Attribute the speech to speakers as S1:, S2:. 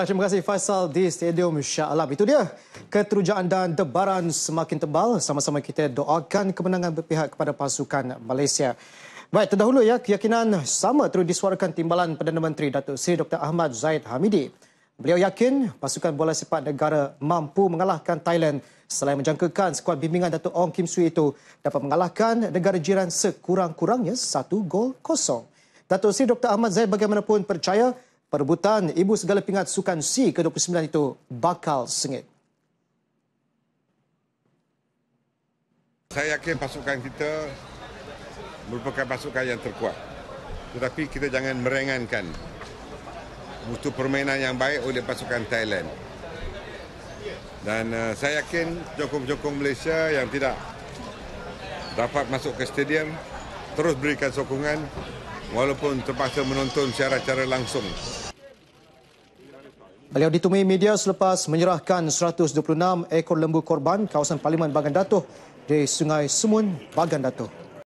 S1: Ah, terima kasih Faisal di Stadium Shah Alam. Itu dia. Keterujaan dan debaran semakin tebal. Sama-sama kita doakan kemenangan berpihak kepada pasukan Malaysia. Baik, terdahulu ya, keyakinan sama terus disuarakan timbalan Perdana Menteri Datuk Seri Dr. Ahmad Zaid Hamidi. Beliau yakin pasukan bola sepak negara mampu mengalahkan Thailand selain menjangkakan skuad bimbingan Datuk Ong Kim Sui itu dapat mengalahkan negara jiran sekurang-kurangnya satu gol kosong. Datuk Seri Dr. Ahmad Zaid bagaimanapun percaya Perebutan ibu segala pingat sukan C ke-29 itu bakal sengit.
S2: Saya yakin pasukan kita merupakan pasukan yang terkuat. Tetapi kita jangan merengankan butuh permainan yang baik oleh pasukan Thailand. Dan uh, saya yakin jokong-jokong Malaysia yang tidak dapat masuk ke stadium terus berikan sokongan walaupun terpaksa menonton secara-cara langsung.
S1: Beliau ditemui media selepas menyerahkan 126 ekor lembu korban kawasan Parlimen Bagan Datuh di Sungai Semun, Bagan Datuh.